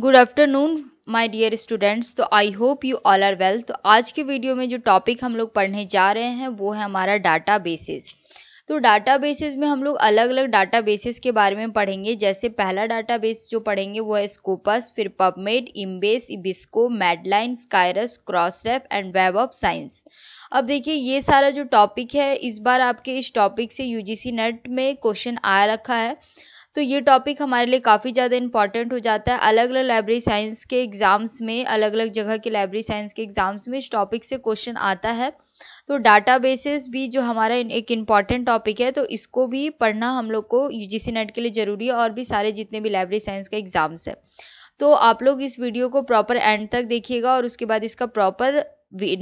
Good afternoon my dear students तो I hope you all are well तो आज के वीडियो में जो टॉपिक हम लोग पढ़ने जा रहे हैं वो है हमारा डाटा बेसिस तो डाटा बेसिस में हम लोग अलग अलग डाटा बेसिस के बारे में पढ़ेंगे जैसे पहला डाटा बेस जो पढ़ेंगे वो है स्कोपस फिर PubMed Embase EBSCO Medline Scirus CrossRef and Web of Science अब देखिए ये सारा जो टॉपिक है इस बार आपके इस टॉपिक से यूजीसी नेट में क्वेश्चन आ रखा है तो ये टॉपिक हमारे लिए काफ़ी ज़्यादा इंपॉर्टेंट हो जाता है अलग अलग लाइब्रेरी साइंस के एग्ज़ाम्स में अलग अलग जगह के लाइब्रेरी साइंस के एग्ज़ाम्स में इस टॉपिक से क्वेश्चन आता है तो डाटा बेसिस भी जो हमारा एक इम्पॉर्टेंट टॉपिक है तो इसको भी पढ़ना हम लोग को यू जी नेट के लिए ज़रूरी है और भी सारे जितने भी लाइब्रेरी साइंस के एग्ज़ाम्स है तो आप लोग इस वीडियो को प्रॉपर एंड तक देखिएगा और उसके बाद इसका प्रॉपर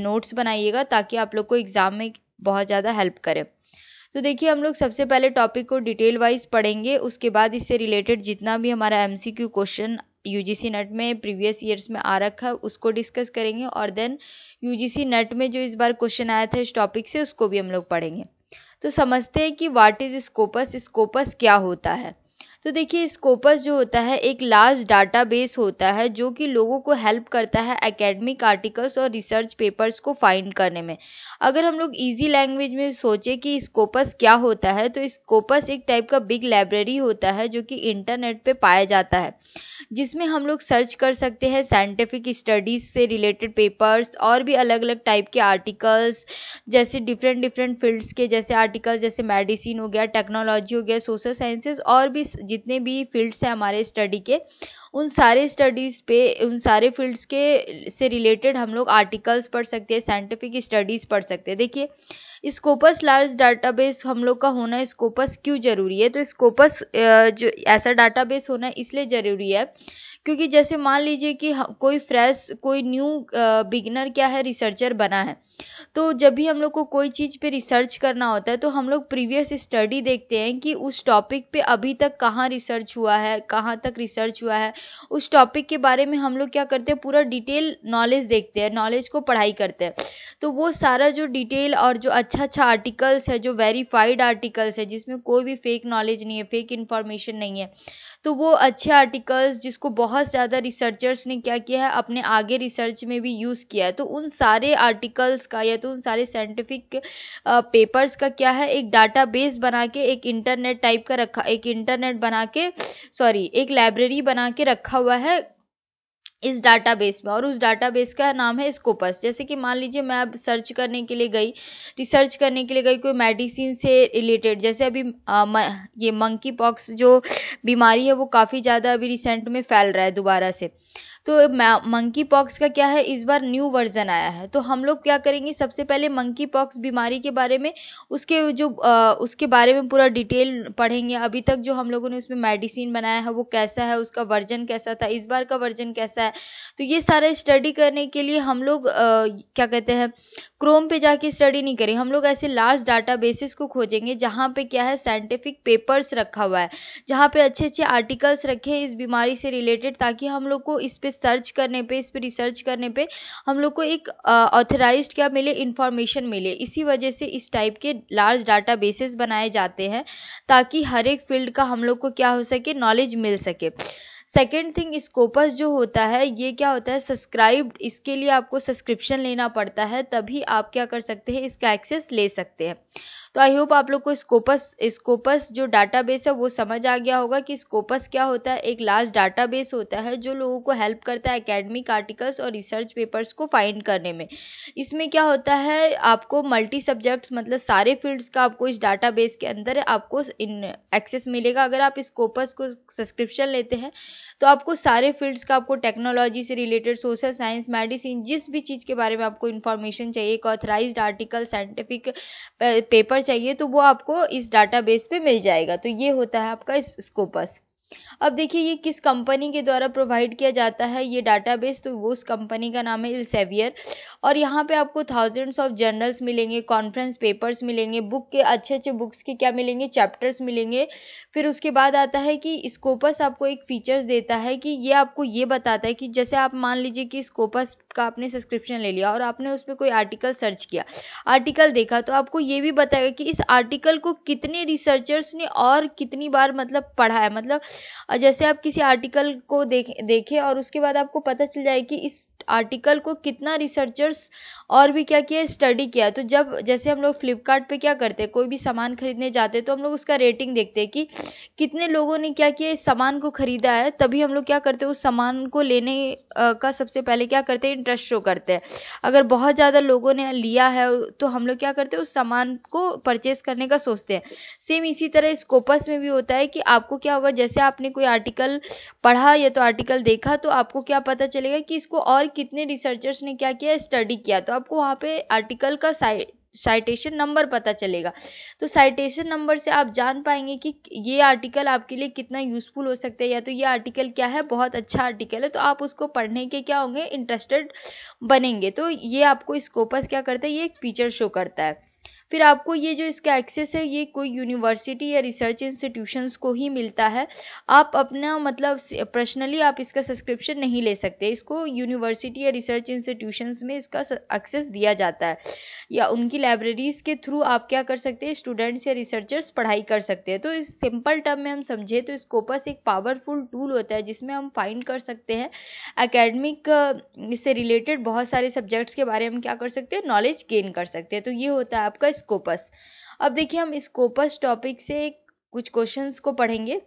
नोट्स बनाइएगा ताकि आप लोग को एग्ज़ाम में बहुत ज़्यादा हेल्प करें तो देखिए हम लोग सबसे पहले टॉपिक को डिटेल वाइज पढ़ेंगे उसके बाद इससे रिलेटेड जितना भी हमारा Q question U C NET में प्रीवियस ईयर्स में आ रखा है उसको डिस्कस करेंगे और देन सी नेट में जो इस बार क्वेश्चन आया था इस टॉपिक से उसको भी हम लोग पढ़ेंगे तो समझते हैं कि वाट इज़ स्कोपस स्कोपस क्या होता है तो देखिए स्कोपस जो होता है एक लार्ज डाटाबेस होता है जो कि लोगों को हेल्प करता है एकेडमिक आर्टिकल्स और रिसर्च पेपर्स को फाइंड करने में अगर हम लोग इजी लैंग्वेज में सोचें कि स्कोपस क्या होता है तो स्कोपस एक टाइप का बिग लाइब्रेरी होता है जो कि इंटरनेट पे पाया जाता है जिसमें हम लोग सर्च कर सकते हैं साइंटिफिक स्टडीज़ से रिलेटेड पेपर्स और भी अलग अलग टाइप के आर्टिकल्स जैसे डिफरेंट डिफरेंट फील्ड्स के जैसे आर्टिकल्स जैसे मेडिसिन हो गया टेक्नोलॉजी हो गया सोशल साइंसेज और भी जितने भी फील्ड्स हैं हमारे स्टडी के उन सारे स्टडीज़ पे उन सारे फील्ड्स के से रिलेटेड हम लोग आर्टिकल्स पढ़ सकते हैं साइंटिफिक स्टडीज़ पढ़ सकते हैं देखिए स्कोपस लार्ज डाटाबेस हम लोग का होना स्कोपस क्यों ज़रूरी है तो स्कोपस जो ऐसा डाटाबेस होना इसलिए ज़रूरी है क्योंकि जैसे मान लीजिए कि कोई फ्रेश कोई न्यू बिगनर क्या है रिसर्चर बना है तो जब भी हम लोग को कोई चीज़ पे रिसर्च करना होता है तो हम लोग प्रीवियस स्टडी देखते हैं कि उस टॉपिक पे अभी तक कहाँ रिसर्च हुआ है कहाँ तक रिसर्च हुआ है उस टॉपिक के बारे में हम लोग क्या करते हैं पूरा डिटेल नॉलेज देखते हैं नॉलेज को पढ़ाई करते हैं तो वो सारा जो डिटेल और जो अच्छा अच्छा आर्टिकल्स है जो वेरीफाइड आर्टिकल्स है जिसमें कोई भी फेक नॉलेज नहीं है फेक इन्फॉर्मेशन नहीं है तो वो अच्छे आर्टिकल्स जिसको बहुत ज़्यादा रिसर्चर्स ने क्या किया है अपने आगे रिसर्च में भी यूज़ किया है तो उन सारे आर्टिकल्स का या तो उन सारे साइंटिफिक पेपर्स का क्या है एक बेस बना के एक इंटरनेट टाइप का रखा एक इंटरनेट बना के सॉरी एक लाइब्रेरी बना के रखा हुआ है इस डाटाबेस में और उस डाटाबेस का नाम है स्कोपस जैसे कि मान लीजिए मैं अब सर्च करने के लिए गई रिसर्च करने के लिए गई कोई मेडिसिन से रिलेटेड जैसे अभी आ, म, ये मंकी पॉक्स जो बीमारी है वो काफ़ी ज़्यादा अभी रिसेंट में फैल रहा है दोबारा से तो मंकी पॉक्स का क्या है इस बार न्यू वर्जन आया है तो हम लोग क्या करेंगे सबसे पहले मंकी पॉक्स बीमारी के बारे में उसके जो आ, उसके बारे में पूरा डिटेल पढ़ेंगे अभी तक जो हम लोगों ने उसमें मेडिसिन बनाया है वो कैसा है उसका वर्जन कैसा था इस बार का वर्जन कैसा है तो ये सारे स्टडी करने के लिए हम लोग आ, क्या कहते हैं क्रोम पे जाके स्टडी नहीं करें हम लोग ऐसे लार्ज डाटा बेसिस को खोजेंगे जहाँ पे क्या है साइंटिफिक पेपर्स रखा हुआ है जहाँ पे अच्छे अच्छे आर्टिकल्स रखे हैं इस बीमारी से रिलेटेड ताकि हम लोग को इस पे सर्च करने पे इस पर रिसर्च करने पे हम लोग को एक ऑथराइज क्या मिले इन्फॉर्मेशन मिले इसी वजह से इस टाइप के लार्ज डाटा बेसिस बनाए जाते हैं ताकि हर एक फील्ड का हम लोग को क्या हो सके नॉलेज मिल सके सेकेंड थिंग स्कोपस जो होता है ये क्या होता है सब्सक्राइब इसके लिए आपको सब्सक्रिप्शन लेना पड़ता है तभी आप क्या कर सकते हैं इसका एक्सेस ले सकते हैं तो आई होप आप लोग को स्कोपस स्कोपस जो डाटाबेस है वो समझ आ गया होगा कि स्कोपस क्या होता है एक लार्ज डाटाबेस होता है जो लोगों को हेल्प करता है एकेडमिक आर्टिकल्स और रिसर्च पेपर्स को फाइंड करने में इसमें क्या होता है आपको मल्टी सब्जेक्ट्स मतलब सारे फील्ड्स का आपको इस बेस के अंदर आपको इन एक्सेस मिलेगा अगर आप स्कोपस को सब्सक्रिप्शन लेते हैं तो आपको सारे फील्ड्स का आपको टेक्नोलॉजी से रिलेटेड सोशल साइंस मेडिसिन जिस भी चीज़ के बारे में आपको इन्फॉर्मेशन चाहिए एक ऑथराइज आर्टिकल साइंटिफिक पेपर चाहिए तो वो आपको इस डाटा बेस मिल जाएगा तो ये होता है आपका स्कोपस अब देखिए ये किस कंपनी के द्वारा प्रोवाइड किया जाता है ये डाटाबेस तो वो उस कंपनी का नाम है इल्सेवियर और यहाँ पे आपको थाउजेंड्स ऑफ जर्नल्स मिलेंगे कॉन्फ्रेंस पेपर्स मिलेंगे बुक के अच्छे अच्छे बुक्स के क्या मिलेंगे चैप्टर्स मिलेंगे फिर उसके बाद आता है कि स्कोपस आपको एक फीचर्स देता है कि ये आपको ये बताता है कि जैसे आप मान लीजिए कि स्कोपस का आपने सब्सक्रिप्शन ले लिया और आपने उस पर कोई आर्टिकल सर्च किया आर्टिकल देखा तो आपको ये भी बताएगा कि इस आर्टिकल को कितने रिसर्चर्स ने और कितनी बार मतलब पढ़ा है मतलब और जैसे आप किसी आर्टिकल को देख देखें और उसके बाद आपको पता चल जाए कि इस आर्टिकल को कितना रिसर्चर्स और भी क्या किया स्टडी किया तो जब जैसे हम लोग फ्लिपकार्ट क्या करते हैं कोई भी सामान खरीदने जाते हैं तो हम लोग उसका रेटिंग देखते हैं कि कितने लोगों ने क्या किया इस सामान को ख़रीदा है तभी हम लोग क्या करते हैं उस सामान को लेने का सबसे पहले क्या करते हैं इंटरेस्ट शो करते हैं अगर बहुत ज़्यादा लोगों ने लिया है तो हम लोग क्या करते हैं उस सामान को परचेज करने का सोचते हैं सेम इसी तरह स्कोपस में भी होता है कि आपको क्या होगा जैसे आपने कोई आर्टिकल पढ़ा या तो आर्टिकल देखा तो आपको क्या पता चलेगा कि इसको और कितने रिसर्चर्स ने क्या किया स्टडी किया तो आपको वहाँ पे आर्टिकल का साइट साइटेशन नंबर पता चलेगा तो साइटेशन नंबर से आप जान पाएंगे कि ये आर्टिकल आपके लिए कितना यूज़फुल हो सकता है या तो ये आर्टिकल क्या है बहुत अच्छा आर्टिकल है तो आप उसको पढ़ने के क्या होंगे इंटरेस्टेड बनेंगे तो ये आपको स्कोपस क्या करता है ये एक फीचर शो करता है फिर आपको ये जो इसका एक्सेस है ये कोई यूनिवर्सिटी या रिसर्च इंस्टीट्यूशंस को ही मिलता है आप अपना मतलब पर्सनली आप इसका सब्सक्रिप्शन नहीं ले सकते इसको यूनिवर्सिटी या रिसर्च इंस्टीट्यूशंस में इसका एक्सेस दिया जाता है या उनकी लाइब्रेरीज़ के थ्रू आप क्या कर सकते हैं स्टूडेंट्स या रिसर्चर्स पढ़ाई कर सकते हैं तो इस सिंपल टर्म में हम समझे तो स्कोपस एक पावरफुल टूल होता है जिसमें हम फाइंड कर सकते हैं एकेडमिक से रिलेटेड बहुत सारे सब्जेक्ट्स के बारे में क्या कर सकते हैं नॉलेज गेन कर सकते हैं तो ये होता है आपका स्कोपस अब देखिए हम स्कोपस टॉपिक से कुछ क्वेश्चंस को पढ़ेंगे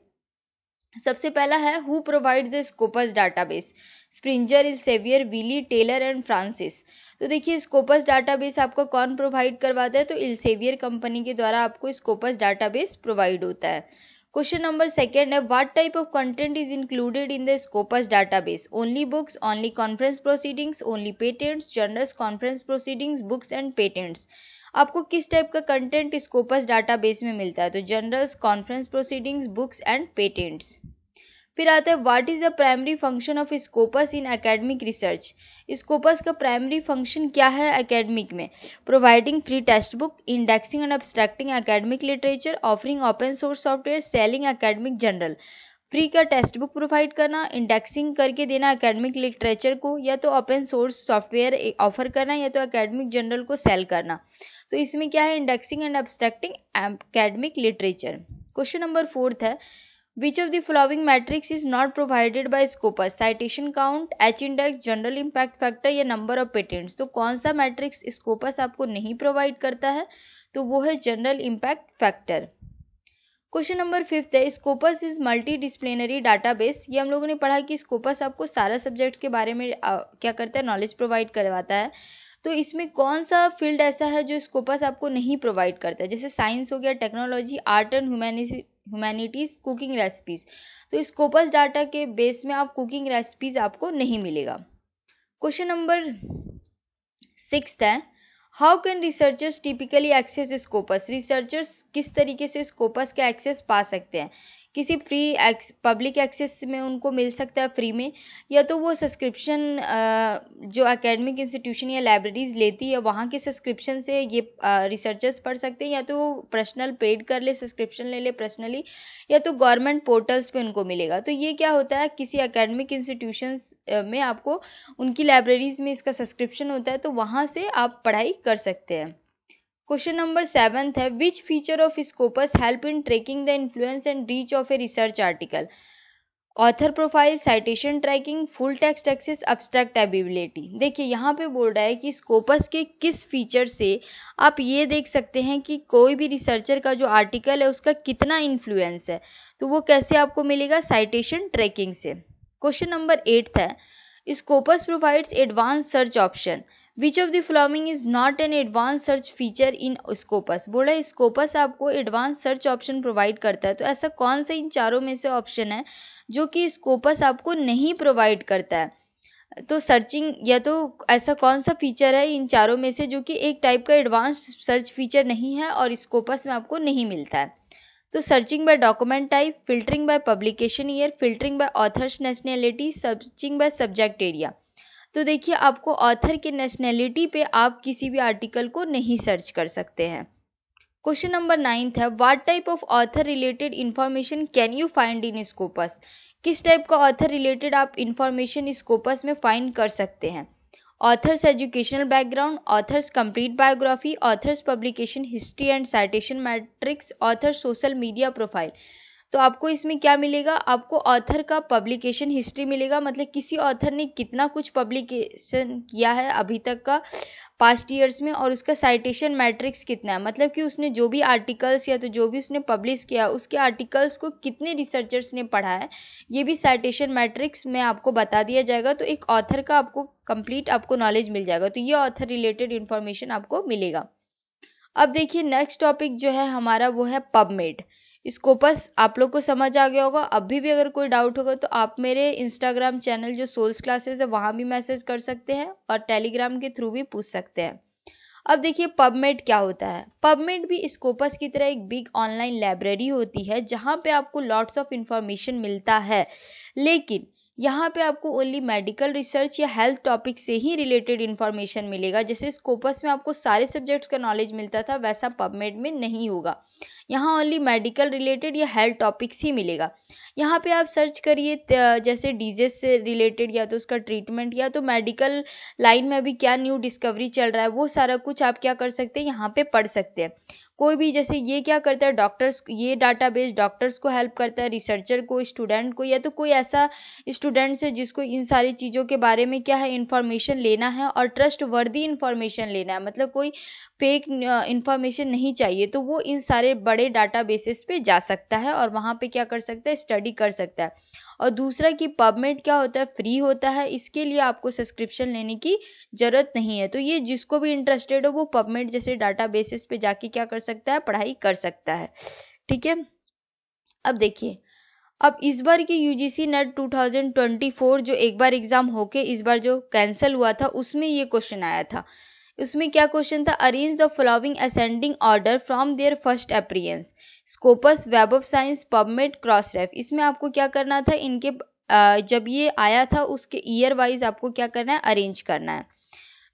सबसे पहला है who provide the Scopus database Springer Elsevier Wiley Taylor and Francis तो देखिए स्कोपस डाटाबेस आपको कौन प्रोवाइड करवाता है तो इल्सेवियर कंपनी के द्वारा आपको स्कोपस डाटाबेस प्रोवाइड होता है क्वेश्चन नंबर सेकेंड है what type of content is included in the Scopus database only books only conference proceedings only patents journals conference proceedings books and patents आपको किस टाइप का content Scopus database में मिलता है तो journals conference proceedings books and patents फिर आता है what is the primary function of Scopus in academic research Scopus का प्राइमरी फंक्शन क्या है एकेडमिक में providing free text book indexing and abstracting academic literature offering open source software selling academic journal free का text book provide करना indexing करके देना academic literature को या तो ओपन सोर्स सॉफ्टवेयर ऑफर करना या तो एकेडमिक जनरल को सेल करना तो इसमें क्या है indexing and abstracting academic literature question number fourth है which of the following metrics is not provided by Scopus citation count h index journal impact factor या नंबर ऑफ पेटेंट्स तो कौन सा मैट्रिक्स स्कोपस आपको नहीं प्रोवाइड करता है तो वो है journal impact factor question number fifth है Scopus is multidisciplinary database ये हम लोगों ने पढ़ा कि स्कोपस आपको सारा सब्जेक्ट्स के बारे में क्या करता है नॉलेज प्रोवाइड करवाता है तो इसमें कौन सा फील्ड ऐसा है जो स्कोपस आपको नहीं प्रोवाइड करता है जैसे साइंस हो गया technology art and humanities cooking recipes तो स्कोपस डाटा के बेस में आप कुकिंग रेसिपीज़ आपको नहीं मिलेगा क्वेश्चन नंबर सिक्स है how can researchers typically access Scopus researchers किस तरीके से स्कोपस का एक्सेस पा सकते हैं किसी फ्री एक्स पब्लिक एक्सेस में उनको मिल सकता है फ्री में या तो वो सब्सक्रिप्शन जो अकेडमिक इंस्टीट्यूशन या लाइब्रेरीज लेती है वहाँ के सब्सक्रिप्शन से ये रिसर्चर्स पढ़ सकते हैं या तो वो पर्सनल पेड कर ले सब्सक्रिप्शन ले ले पर्सनली या तो गवर्नमेंट पोर्टल्स पे उनको मिलेगा तो ये क्या होता है किसी अकेडमिक इंस्टीट्यूशन में आपको उनकी लाइब्रेरीज में इसका सब्सक्रिप्शन होता है तो वहाँ से आप पढ़ाई कर सकते हैं क्वेश्चन नंबर सेवन है which feature of Scopus help in tracking the influence and reach of a research article author profile citation tracking full text access abstract ability देखिए यहाँ पे बोल रहा है कि स्कोपस के किस फीचर से आप ये देख सकते हैं कि कोई भी रिसर्चर का जो आर्टिकल है उसका कितना इन्फ्लुएंस है तो वो कैसे आपको मिलेगा साइटेशन ट्रैकिंग से क्वेश्चन नंबर एट्थ है Scopus provides advance search option which of the following is not an advance search feature in Scopus बोला स्कोपस आपको एडवांस सर्च ऑप्शन प्रोवाइड करता है तो ऐसा कौन सा इन चारों में से ऑप्शन है जो कि स्कोपस आपको नहीं प्रोवाइड करता है तो सर्चिंग या तो ऐसा कौन सा फीचर है इन चारों में से जो कि एक टाइप का एडवांस सर्च फीचर नहीं है और स्कोपस में आपको नहीं मिलता है तो searching by document type filtering by publication year filtering by authors nationality searching by subject area तो देखिए आपको ऑथर के नेशनैलिटी पे आप किसी भी आर्टिकल को नहीं सर्च कर सकते हैं क्वेश्चन नंबर नाइन्थ है what type of author related information can you find in Scopus किस टाइप का ऑथर रिलेटेड आप इन्फॉर्मेशन स्कोपस में फाइंड कर सकते हैं authors educational background authors complete biography authors publication history and citation metrics authors social media profile तो आपको इसमें क्या मिलेगा आपको ऑथर का पब्लिकेशन हिस्ट्री मिलेगा मतलब किसी ऑथर ने कितना कुछ पब्लिकेशन किया है अभी तक का पास्ट ईयर्स में और उसका साइटेशन मैट्रिक्स कितना है मतलब कि उसने जो भी आर्टिकल्स या तो जो भी उसने पब्लिश किया उसके आर्टिकल्स को कितने रिसर्चर्स ने पढ़ा है ये भी साइटेशन मैट्रिक्स में आपको बता दिया जाएगा तो एक ऑथर का आपको कंप्लीट आपको नॉलेज मिल जाएगा तो ये ऑथर रिलेटेड इन्फॉर्मेशन आपको मिलेगा अब देखिए नेक्स्ट टॉपिक जो है हमारा वो है पबमेड इसको बस आप लोग को समझ आ गया होगा अभी भी अगर कोई डाउट होगा तो आप मेरे इंस्टाग्राम चैनल जो सोल्स क्लासेस है वहाँ भी मैसेज कर सकते हैं और टेलीग्राम के थ्रू भी पूछ सकते हैं अब देखिए पबमेट क्या होता है पबमेट भी स्कोपस की तरह एक बिग ऑनलाइन लाइब्रेरी होती है जहाँ पे आपको लॉट्स ऑफ इन्फॉर्मेशन मिलता है लेकिन यहाँ पे आपको ओनली मेडिकल रिसर्च या हेल्थ टॉपिक से ही रिलेटेड इन्फॉर्मेशन मिलेगा जैसे स्कोपस में आपको सारे सब्जेक्ट्स का नॉलेज मिलता था वैसा पबमेड में नहीं होगा यहाँ ओनली मेडिकल रिलेटेड या हेल्थ टॉपिक्स ही मिलेगा यहाँ पे आप सर्च करिए जैसे डिजीज से रिलेटेड या तो उसका ट्रीटमेंट या तो मेडिकल लाइन में अभी क्या न्यू डिस्कवरी चल रहा है वो सारा कुछ आप क्या कर सकते हैं यहाँ पे पढ़ सकते हैं कोई भी जैसे ये क्या करता है डॉक्टर्स ये बेस डॉक्टर्स को हेल्प करता है रिसर्चर को स्टूडेंट को या तो कोई ऐसा स्टूडेंट्स है जिसको इन सारी चीज़ों के बारे में क्या है इन्फॉर्मेशन लेना है और ट्रस्ट वर्दी इन्फॉर्मेशन लेना है मतलब कोई फेक इन्फॉर्मेशन नहीं चाहिए तो वो इन सारे बड़े डाटा बेसिस पे जा सकता है और वहाँ पर क्या कर सकता है स्टडी कर सकता है और दूसरा कि पबमेट क्या होता है फ्री होता है इसके लिए आपको सब्सक्रिप्शन लेने की ज़रूरत नहीं है तो ये जिसको भी इंटरेस्टेड हो वो पबमेट जैसे डाटा बेसिस पे जाके क्या कर सकता है पढ़ाई कर सकता है ठीक है अब देखिए अब इस बार की U G C NET two thousand twenty four जो एक बार एग्ज़ाम होके इस बार जो कैंसिल हुआ था उसमें ये क्वेश्चन आया था उसमें क्या क्वेश्चन था arrange the following ascending order from their first appearance Scopus Web of Science PubMed Crossref इसमें आपको क्या करना था इनके जब ये आया था उसके ईयर वाइज आपको क्या करना है अरेंज करना है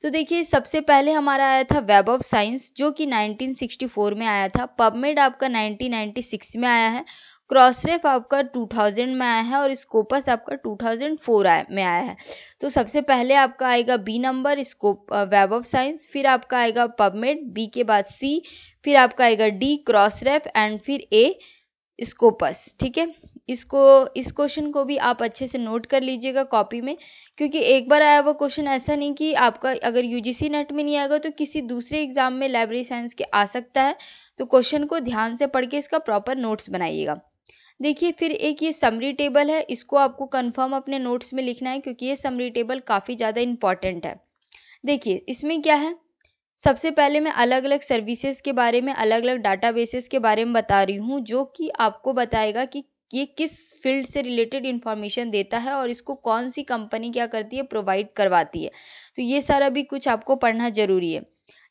तो देखिए सबसे पहले हमारा आया था वेब ऑफ साइंस जो कि 1964 में आया था पबमेड आपका 1996 में आया है क्रॉसरेफ आपका 2000 में आया है और स्कोपस आपका 2004 आया में आया है तो सबसे पहले आपका आएगा B number scope web of science फिर आपका आएगा पबमेड बी के बाद सी फिर आपका आएगा डी क्रॉस रेफ एंड फिर ए स्कोपस ठीक है इसको इस क्वेश्चन को भी आप अच्छे से नोट कर लीजिएगा कॉपी में क्योंकि एक बार आया हुआ क्वेश्चन ऐसा नहीं कि आपका अगर यूजीसी नेट में नहीं आएगा तो किसी दूसरे एग्जाम में लाइब्रेरी साइंस के आ सकता है तो क्वेश्चन को ध्यान से पढ़ के इसका प्रॉपर नोट्स बनाइएगा देखिए फिर एक ये समरी टेबल है इसको आपको कन्फर्म अपने नोट्स में लिखना है क्योंकि ये समरी टेबल काफ़ी ज़्यादा इंपॉर्टेंट है देखिए इसमें क्या है सबसे पहले मैं अलग अलग सर्विसेज के बारे में अलग अलग डाटाबेसेस के बारे में बता रही हूँ जो कि आपको बताएगा कि ये किस फील्ड से रिलेटेड इन्फॉर्मेशन देता है और इसको कौन सी कंपनी क्या करती है प्रोवाइड करवाती है तो ये सारा भी कुछ आपको पढ़ना ज़रूरी है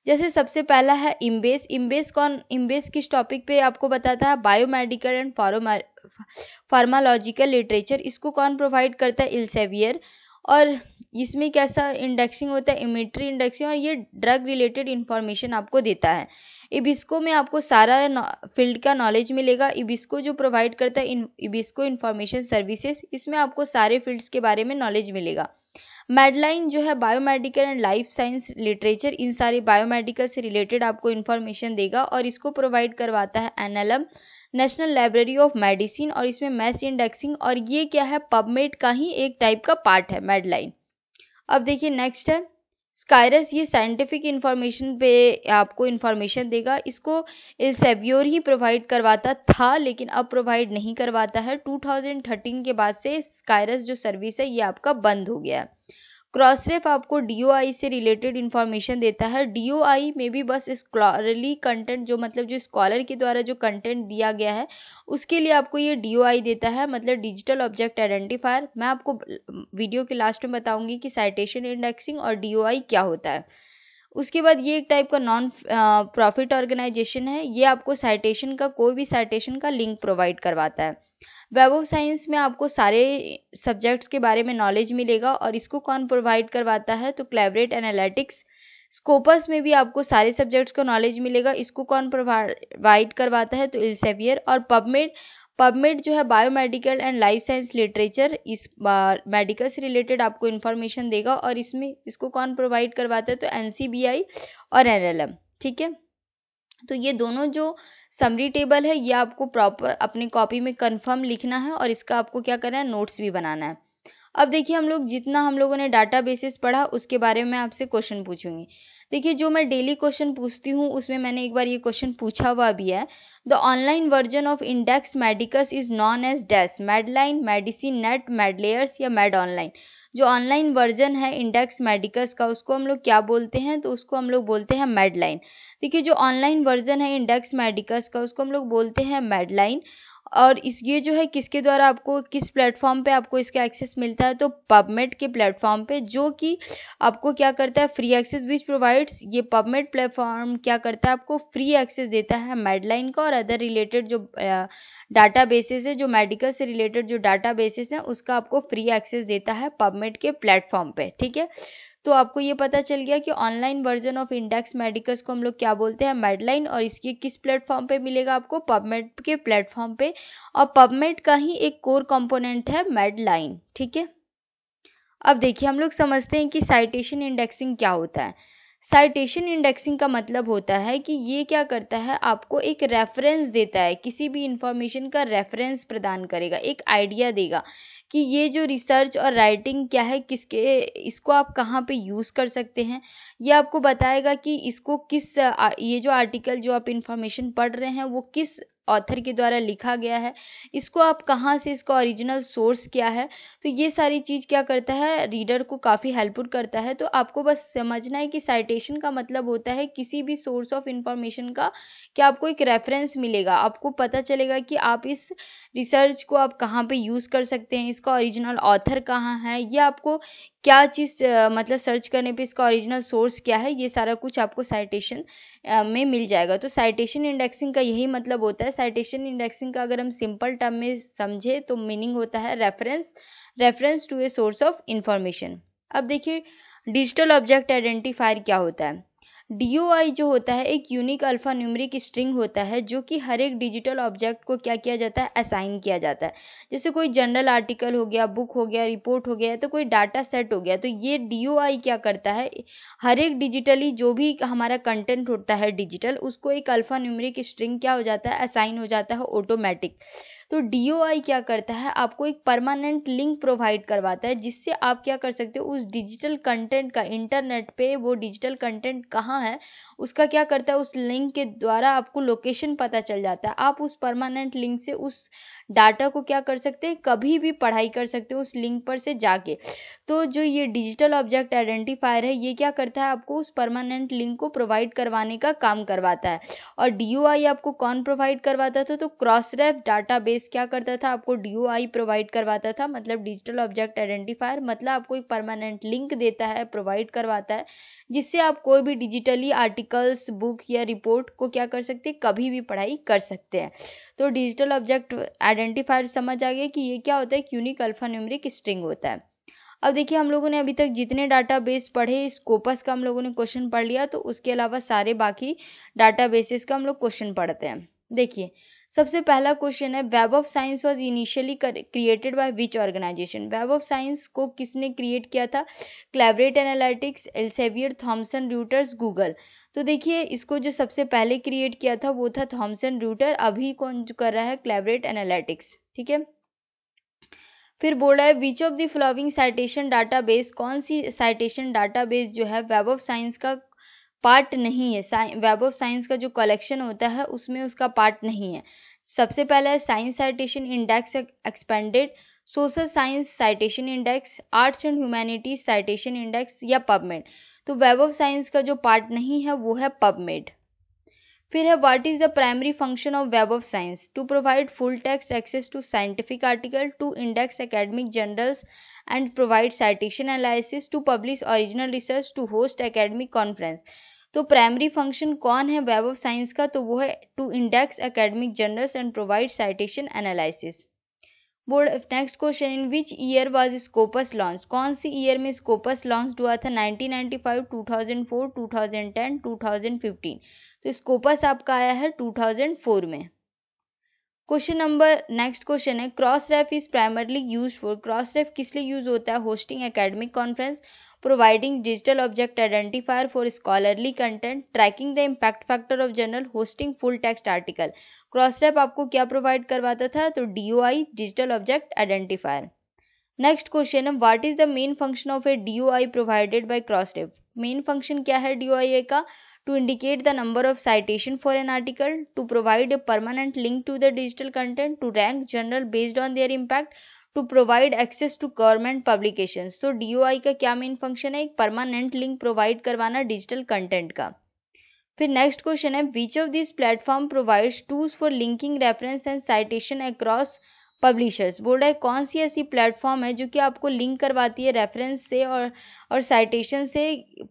जैसे सबसे पहला है इम्बेस इम्बेस कौन इम्बेस किस टॉपिक पे आपको बताता है बायोमेडिकल एंड फार्मालॉजिकल लिटरेचर इसको कौन प्रोवाइड करता है इल्सेवियर और इसमें कैसा इंडेक्सिंग होता है इमेट्री इंडेक्सिंग और ये ड्रग रिलेटेड इन्फॉर्मेशन आपको देता है इबिस्को में आपको सारा फील्ड का नॉलेज मिलेगा इबिस्को जो प्रोवाइड करता है इबिस्को इन्फॉर्मेशन सर्विसेज इसमें आपको सारे फील्ड्स के बारे में नॉलेज मिलेगा मेडलाइन जो है biomedical and life science literature इन सारे बायोमेडिकल से रिलेटेड आपको इन्फॉर्मेशन देगा और इसको प्रोवाइड करवाता है an National Library of Medicine और इसमें मैथ इंडेक्सिंग और ये क्या है पबमेट का ही एक टाइप का पार्ट है मेडलाइन अब देखिए नेक्स्ट है स्कायरस ये साइंटिफिक इन्फॉर्मेशन पे आपको इन्फॉर्मेशन देगा इसको सेब्योर ही प्रोवाइड करवाता था लेकिन अब प्रोवाइड नहीं करवाता है 2013 के बाद से स्कायरस जो सर्विस है ये आपका बंद हो गया है क्रॉसरेफ आपको डी से रिलेटेड इन्फॉर्मेशन देता है डी में भी बस स्कॉलरली कंटेंट जो मतलब जो स्कॉलर के द्वारा जो कंटेंट दिया गया है उसके लिए आपको ये डी देता है मतलब डिजिटल ऑब्जेक्ट आइडेंटिफायर मैं आपको वीडियो के लास्ट में बताऊंगी कि साइटेशन इंडेक्सिंग और डी क्या होता है उसके बाद ये एक टाइप का नॉन प्रॉफिट ऑर्गेनाइजेशन है ये आपको साइटेशन का कोई भी साइटेशन का लिंक प्रोवाइड करवाता है वेब ऑफ़ साइंस में आपको सारे सब्जेक्ट्स के बारे में नॉलेज मिलेगा और इसको कौन प्रोवाइड करवाता है तो क्लेबरेट एनालिटिक्स स्कोपस में भी आपको सारे सब्जेक्ट्स का नॉलेज मिलेगा इसको कौन प्रोवाइड करवाता है तो इल्सेवियर और पबमेड पबमेड जो है biomedical and life science literature इस मेडिकल से रिलेटेड आपको इन्फॉर्मेशन देगा और इसमें इसको कौन प्रोवाइड करवाता है तो एन और एन ठीक है तो ये दोनों जो समरी टेबल है यह आपको प्रॉपर अपनी कॉपी में कन्फर्म लिखना है और इसका आपको क्या करना है नोट्स भी बनाना है अब देखिए हम लोग जितना हम लोगों ने डाटा बेसिस पढ़ा उसके बारे में आपसे क्वेश्चन पूछूंगी देखिए जो मैं डेली क्वेश्चन पूछती हूँ उसमें मैंने एक बार ये क्वेश्चन पूछा हुआ भी है the online version of Index Medicus is known as dash MEDLINE medicine net MEDLARS or med online जो ऑनलाइन वर्जन है इंडेक्स मेडिकस का उसको हम लोग क्या बोलते हैं तो उसको हम लोग बोलते हैं मेडलाइन देखिए जो ऑनलाइन वर्जन है इंडेक्स मेडिकस का उसको हम लोग बोलते हैं मेडलाइन और इस ये जो है किसके द्वारा आपको किस प्लेटफॉर्म पे आपको इसका एक्सेस मिलता है तो पबमेट के प्लेटफॉर्म पे जो कि आपको क्या करता है फ्री एक्सेस विच प्रोवाइड्स ये पबमेट प्लेटफॉर्म क्या करता है आपको फ्री एक्सेस देता है मेडलाइन का और अदर रिलेटेड जो डाटा बेसिस है जो मेडिकल से रिलेटेड जो डाटा बेसिस है उसका आपको फ्री एक्सेस देता है पबमेट के प्लेटफॉर्म पर ठीक है तो आपको ये पता चल गया कि online version of Index Medicus को हम लोग क्या बोलते हैं मेडलाइन और इसके किस प्लेटफॉर्म पे मिलेगा आपको पबमेड के प्लेटफॉर्म पे और पबमेड का ही एक कोर कंपोनेंट है मेडलाइन ठीक है अब देखिए हम लोग समझते हैं कि साइटेशन इंडेक्सिंग क्या होता है साइटेशन इंडेक्सिंग का मतलब होता है कि ये क्या करता है आपको एक रेफरेंस देता है किसी भी इंफॉर्मेशन का रेफरेंस प्रदान करेगा एक आइडिया देगा कि ये जो रिसर्च और राइटिंग क्या है किसके इसको आप कहाँ पे यूज़ कर सकते हैं ये आपको बताएगा कि इसको किस ये जो आर्टिकल जो आप इन्फॉर्मेशन पढ़ रहे हैं वो किस ऑथर के द्वारा लिखा गया है इसको आप कहाँ से इसका ओरिजिनल सोर्स क्या है तो ये सारी चीज़ क्या करता है रीडर को काफ़ी हेल्पफुल करता है तो आपको बस समझना है कि साइटेशन का मतलब होता है किसी भी सोर्स ऑफ इंफॉर्मेशन का क्या आपको एक रेफरेंस मिलेगा आपको पता चलेगा कि आप इस रिसर्च को आप कहाँ पे यूज़ कर सकते हैं इसका ओरिजिनल ऑथर कहाँ है या आपको क्या चीज़ मतलब सर्च करने पे इसका ओरिजिनल सोर्स क्या है ये सारा कुछ आपको साइटेशन में मिल जाएगा तो साइटेशन इंडेक्सिंग का यही मतलब होता है साइटेशन इंडेक्सिंग का अगर हम सिंपल टर्म में समझे तो मीनिंग होता है reference reference to a source of information अब देखिए डिजिटल ऑब्जेक्ट आइडेंटिफायर क्या होता है DOI जो होता है एक यूनिक अल्फ़ा न्यूमरिक स्ट्रिंग होता है जो कि हर एक डिजिटल ऑब्जेक्ट को क्या किया जाता है असाइन किया जाता है जैसे कोई जर्नल आर्टिकल हो गया बुक हो गया रिपोर्ट हो गया तो कोई डाटा सेट हो गया तो ये DOI क्या करता है हर एक डिजिटली जो भी हमारा कंटेंट होता है डिजिटल उसको एक अल्फ़ा न्यूमरिक स्ट्रिंग क्या हो जाता है असाइन हो जाता है ऑटोमेटिक तो डी क्या करता है आपको एक परमानेंट लिंक प्रोवाइड करवाता है जिससे आप क्या कर सकते हो उस डिजिटल कंटेंट का इंटरनेट पे वो डिजिटल कंटेंट कहाँ है उसका क्या करता है उस लिंक के द्वारा आपको लोकेशन पता चल जाता है आप उस परमानेंट लिंक से उस डाटा को क्या कर सकते हैं कभी भी पढ़ाई कर सकते हो उस लिंक पर से जाके तो जो ये डिजिटल ऑब्जेक्ट आइडेंटिफायर है ये क्या करता है आपको उस परमानेंट लिंक को प्रोवाइड करवाने का काम करवाता है और डी आपको कौन प्रोवाइड करवाता था तो क्रॉस रेफ डाटा क्या करता था आपको डी प्रोवाइड करवाता था मतलब डिजिटल ऑब्जेक्ट आइडेंटिफायर मतलब आपको एक परमानेंट लिंक देता है प्रोवाइड करवाता है जिससे आप कोई भी डिजिटली आर्टिकल्स बुक या रिपोर्ट को क्या कर सकते हैं कभी भी पढ़ाई कर सकते हैं तो डिजिटल ऑब्जेक्ट आइडेंटिफायर समझ आ गया कि ये क्या होता है क्यूनिक यूनिक अल्फान्यूमरिक स्ट्रिंग होता है अब देखिए हम लोगों ने अभी तक जितने डाटा बेस पढ़े स्कोपस का हम लोगों ने क्वेश्चन पढ़ लिया तो उसके अलावा सारे बाकी बेसिस का हम लोग क्वेश्चन पढ़ते हैं देखिए सबसे पहला क्वेश्चन है Web of Science was initially created by which organisation Web of Science को किसने क्रिएट किया था Clarivate Analytics Elsevier Thomson Reuters Google तो देखिए इसको जो सबसे पहले क्रिएट किया था वो था थॉमसन रूटर अभी कौन कर रहा है क्लेबरेट एनालिटिक्स ठीक है फिर बोल रहा है which of the following citation database कौन सी साइटेशन डाटाबेस जो है वेब ऑफ साइंस का पार्ट नहीं है वेब ऑफ साइंस का जो कलेक्शन होता है उसमें उसका पार्ट नहीं है सबसे पहले है science citation index expanded social science citation index arts and humanities citation index या पबमेड तो वेब ऑफ साइंस का जो पार्ट नहीं है वो है पबमेड फिर है what is the primary function of Web of Science to provide full text access to scientific article to index academic journals and provide citation analysis to publish original research to host academic conference तो primary function कौन है Web of Science का तो वो है to index academic journals and provide citation analysis board next question in which year was Scopus launch कौन सी year में स्कोपस लॉन्च हुआ था 1995, 2004, 2010, 2015 तो स्कोपस आपका आया है 2004 में क्वेश्चन नंबर नेक्स्ट क्वेश्चन है Crossref is primarily use for Crossref किस लिए यूज होता है hosting academic conference providing digital object identifier for scholarly content, tracking the impact factor of journal, hosting full text article. Crossref आपको क्या provide करवाता था तो DOI digital object digital object identifier next question what is the main function of a D O I provided by Crossref main function क्या है D O I ए का to indicate the number of citation for an article to provide a permanent link to the digital content to rank journal based on their impact to provide access to government publication तो I का क्या main function है एक permanent link provide करवाना digital content का फिर next question है which of this platform provides tools for linking reference and citation across publishers बोल रहा है कौन सी ऐसी प्लेटफॉर्म है जो कि आपको लिंक करवाती है रेफरेंस से और और साइटेशन से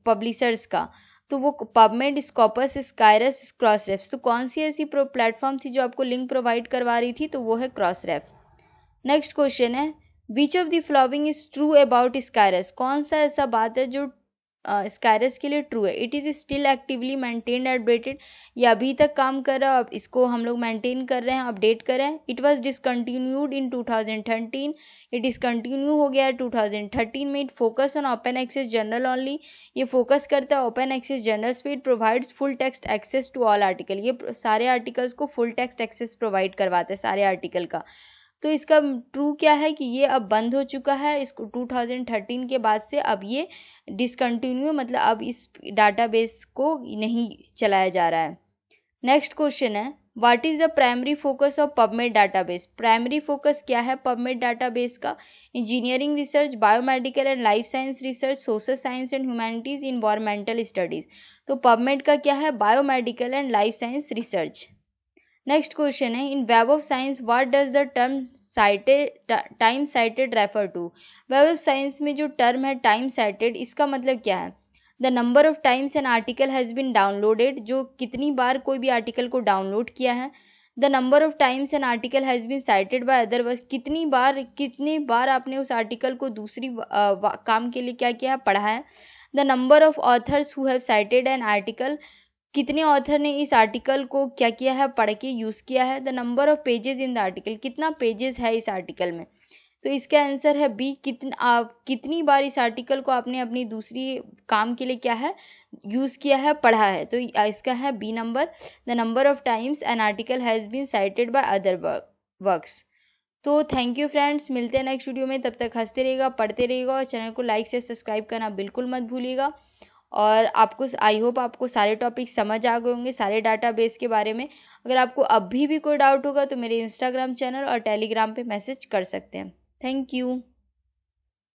पब्लिशर्स का तो वो PubMed Scopus Scirus cross refs तो कौन सी ऐसी प्लेटफॉर्म थी जो आपको लिंक प्रोवाइड करवा रही थी तो वो है क्रॉस रेफ्स नेक्स्ट क्वेश्चन है which of the following is true about Scirus कौन सा ऐसा बात है जो स्कायरस uh, के लिए ट्रू है it is still actively maintain updated ये अभी तक काम कर रहा है अब इसको हम लोग मेंटेन कर रहे हैं अपडेट कर रहे हैं it was discontinued in 2013 it discontinue हो गया है 2013 में it focus on open access journal only ये फोकस करता है ओपन एक्सेस जनरल पे it provides full text access to all article ये सारे आर्टिकल्स को फुल टेक्स्ट एक्सेस प्रोवाइड करवाते हैं सारे आर्टिकल का तो इसका ट्रू क्या है कि ये अब बंद हो चुका है इसको 2013 के बाद से अब ये डिसकंटिन्यू मतलब अब इस डाटाबेस को नहीं चलाया जा रहा है नेक्स्ट क्वेश्चन है what is the primary focus of PubMed database primary focus क्या है पबमेड डाटाबेस का engineering research biomedical and life science research social science and humanities environmental studies तो पबमेड का क्या है biomedical and life science research next question है in Web of Science what does the term cited time cited refer to Web of Science में जो term है time cited इसका मतलब क्या है the number of times an article has been downloaded जो कितनी बार कोई भी आर्टिकल को डाउनलोड किया है the number of times an article has been cited by otherwise कितनी बार कितनी बार आपने उस आर्टिकल को दूसरी आ, काम के लिए क्या किया है पढ़ा है the number of authors who have cited an article कितने ऑथर ने इस आर्टिकल को क्या किया है पढ़ के यूज़ किया है the number of pages in the article कितना पेजेस है इस आर्टिकल में तो इसका आंसर है बी कितन आप कितनी बार इस आर्टिकल को आपने अपनी दूसरी काम के लिए क्या है यूज़ किया है पढ़ा है तो इसका है B number the number of times an article has been cited by other works तो थैंक यू फ्रेंड्स मिलते हैं नेक्स्ट वीडियो में तब तक हंसते रहेगा पढ़ते रहेगा और चैनल को लाइक से सब्सक्राइब करना बिल्कुल मत भूलिएगा और आपको आई होप आपको सारे टॉपिक समझ आ गए होंगे सारे डाटाबेस के बारे में अगर आपको अभी भी कोई डाउट होगा तो मेरे इंस्टाग्राम चैनल और टेलीग्राम पे मैसेज कर सकते हैं थैंक यू